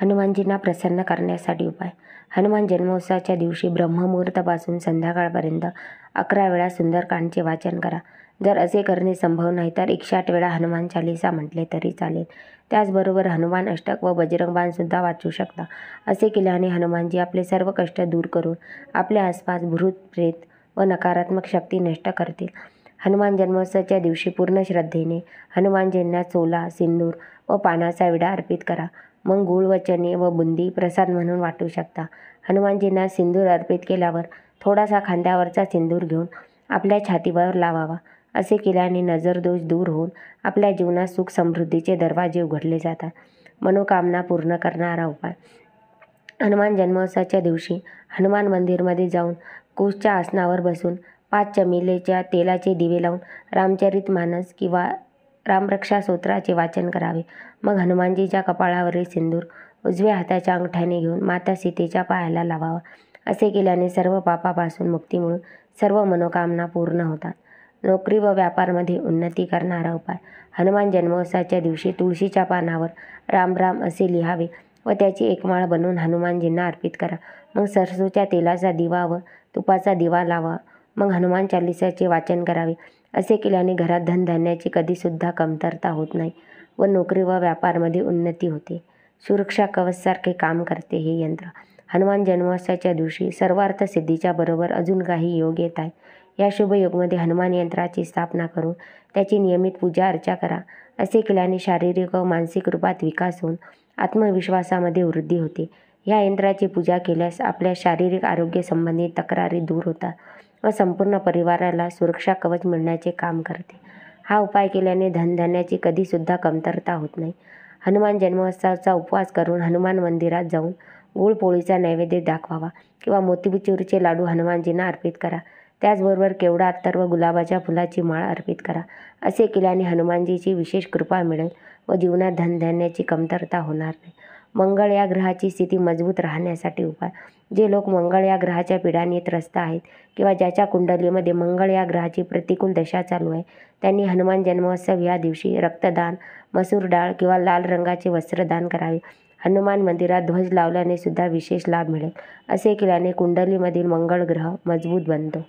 हनुमानजींना प्रसन्न करण्यासाठी उपाय हनुमान जन्मोत्सवाच्या दिवशी ब्रह्ममुहूर्तापासून संध्याकाळपर्यंत अकरा वेळा सुंदरकांडचे वाचन करा जर असे करणे संभव नाही तर एकशाठ वेळा हनुमान चालिसा म्हटले तरी चालेल त्याचबरोबर हनुमान अष्टक व बजरंगबाणसुद्धा वाचू शकता असे केल्याने हनुमानजी आपले सर्व कष्ट दूर करून आपल्या आसपास भूत प्रेत व नकारात्मक शक्ती नष्ट करतील हनुमान जन्मोत्सवाच्या दिवशी पूर्ण श्रद्धेने हनुमानजींना चोला सिंदूर व पानाचा विडा अर्पित करा मग गुळवचने व व बुंदी प्रसाद म्हणून वाटू शकता हनुमानजींना सिंदूर अर्पित केल्यावर थोडासा खांद्यावरचा सिंदूर घेऊन आपल्या छातीवर लावावा असे केल्याने नजरदोष दूर होऊन आपल्या जीवनात सुख समृद्धीचे दरवाजे उघडले जातात मनोकामना पूर्ण करणारा उपाय हनुमान जन्मोत्सवाच्या दिवशी हनुमान मंदिरमध्ये जाऊन कुशच्या आसनावर बसून पाच चमिलेच्या तेलाचे दिवे लावून रामचरित मानस किंवा रामरक्षा सूत्राचे वाचन करावे मग हनुमानजीच्या कपाळावरील सिंदूर उजव्या हाताच्या अंगठ्याने घेऊन माता सीतेच्या पायाला लावावा असे केल्याने सर्व पापापासून मुक्ती मिळून सर्व मनोकामना पूर्ण होतात नोकरी व व्यापारमध्ये उन्नती करणारा उपाय हनुमान जन्मोत्सवाच्या दिवशी तुळशीच्या पानावर राम राम असे लिहावे व त्याची एक माळ बनवून हनुमानजींना अर्पित करा मग सरसूच्या तेलाचा दिवा व तुपाचा दिवा लावा मग हनुमान चालिसाचे वाचन करावे असे केल्याने घरात धनधान्याची कधीसुद्धा कमतरता होत नाही व नोकरी व व्यापारमध्ये उन्नती होते सुरक्षा कवचसारखे काम करते हे यंत्र हनुमान जन्मोत्सवाच्या दिवशी सर्वार्थ सिद्धीच्या बरोबर अजून काही योग येत आहे या शुभयोगमध्ये हनुमान यंत्राची स्थापना करून त्याची नियमित पूजा अर्चा करा असे केल्याने शारीरिक व मानसिक रूपात विकास होऊन आत्मविश्वासामध्ये वृद्धी होते या यंत्राची पूजा केल्यास आपल्या शारीरिक आरोग्य संबंधित तक्रारी दूर होतात व संपूर्ण परिवाराला सुरक्षा कवच मिळण्याचे काम करते हा उपाय केल्याने धनधान्याची कधीसुद्धा कमतरता होत नाही हनुमान जन्मोत्सवाचा उपवास करून हनुमान मंदिरात जाऊन पोळीचा नैवेद्य दाखवावा किंवा मोतीबिचूरचे लाडू हनुमानजींना अर्पित करा त्याचबरोबर केवडा अत्तर व गुलाबाच्या फुलाची माळ अर्पित करा असे केल्याने हनुमानजीची विशेष कृपा मिळेल व जीवनात धनधान्याची कमतरता होणार नाही मंगळ या ग्रहाची स्थिती मजबूत राहण्यासाठी उपाय जे लोक मंगळ या ग्रहाच्या पिढ्याने त्रस्त आहेत किंवा ज्याच्या कुंडलीमध्ये मंगळ या ग्रहाची प्रतिकूल दशा चालू आहे त्यांनी हनुमान जन्मोत्सव या दिवशी रक्तदान मसूर डाळ किंवा लाल रंगाचे वस्त्रदान करावे हनुमान मंदिरात ध्वज लावल्याने सुद्धा विशेष लाभ मिळेल असे केल्याने कुंडलीमधील मंगळ ग्रह मजबूत बनतो